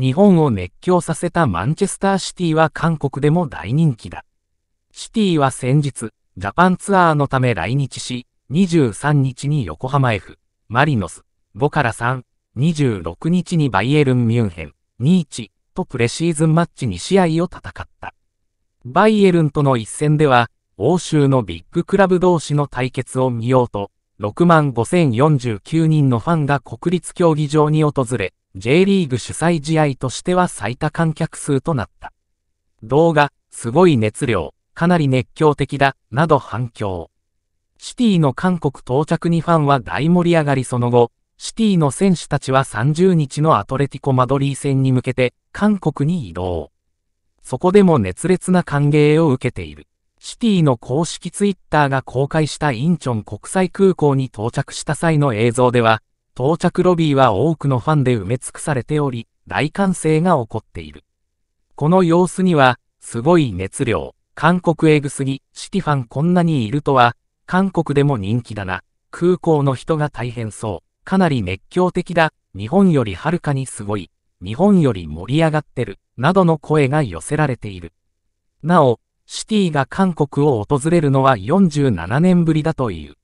日本を熱狂させたマンチェスターシティは韓国でも大人気だ。シティは先日、ジャパンツアーのため来日し、23日に横浜 F、マリノス、ボカラ3、26日にバイエルン・ミュンヘン、ニーチ、とプレシーズンマッチ2試合を戦った。バイエルンとの一戦では、欧州のビッグクラブ同士の対決を見ようと、6万5049人のファンが国立競技場に訪れ、J リーグ主催試合としては最多観客数となった。動画、すごい熱量、かなり熱狂的だ、など反響。シティの韓国到着にファンは大盛り上がりその後、シティの選手たちは30日のアトレティコマドリー戦に向けて、韓国に移動。そこでも熱烈な歓迎を受けている。シティの公式ツイッターが公開したインチョン国際空港に到着した際の映像では、到着ロビーは多くのファンで埋め尽くされており、大歓声が起こっている。この様子には、すごい熱量、韓国エグすぎ、シティファンこんなにいるとは、韓国でも人気だな、空港の人が大変そう、かなり熱狂的だ、日本よりはるかにすごい、日本より盛り上がってる、などの声が寄せられている。なお、シティが韓国を訪れるのは47年ぶりだという。